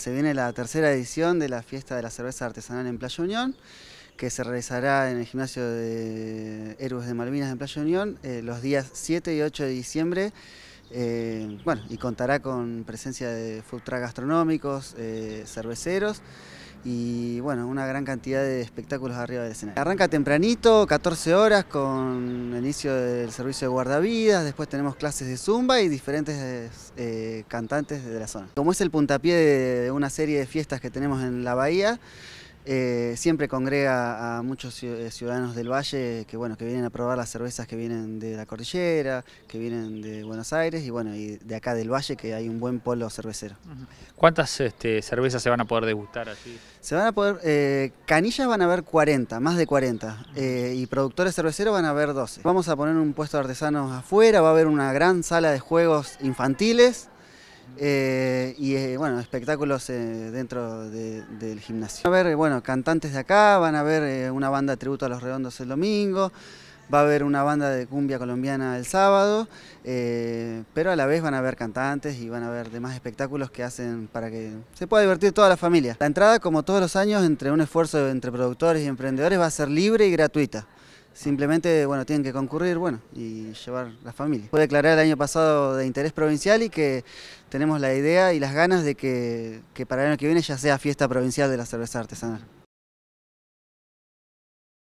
Se viene la tercera edición de la fiesta de la cerveza artesanal en Playa Unión, que se realizará en el gimnasio de Héroes de Malvinas en Playa Unión eh, los días 7 y 8 de diciembre. Eh, bueno, y contará con presencia de food gastronómicos, eh, cerveceros y bueno, una gran cantidad de espectáculos arriba de escenario. Arranca tempranito, 14 horas, con el inicio del servicio de guardavidas, después tenemos clases de zumba y diferentes eh, cantantes de la zona. Como es el puntapié de una serie de fiestas que tenemos en la bahía, eh, siempre congrega a muchos eh, ciudadanos del valle que bueno que vienen a probar las cervezas que vienen de la cordillera, que vienen de Buenos Aires y bueno y de acá del valle que hay un buen polo cervecero. ¿Cuántas este, cervezas se van a poder degustar así? Se van a poder eh, canillas van a haber 40, más de 40 y productores cerveceros van a haber 12. Vamos a poner un puesto de artesanos afuera, va a haber una gran sala de juegos infantiles eh, y eh, bueno, espectáculos eh, dentro del gimnasio. Van a haber bueno, cantantes de acá, van a haber una banda de tributo a los redondos el domingo, va a haber una banda de cumbia colombiana el sábado, pero a la vez van a haber cantantes y van a haber demás espectáculos que hacen para que se pueda divertir toda la familia. La entrada, como todos los años, entre un esfuerzo entre productores y emprendedores va a ser libre y gratuita. Simplemente, bueno, tienen que concurrir, bueno, y llevar la familia. Fue declarar el año pasado de interés provincial y que tenemos la idea y las ganas de que, que para el año que viene ya sea fiesta provincial de la cerveza artesanal.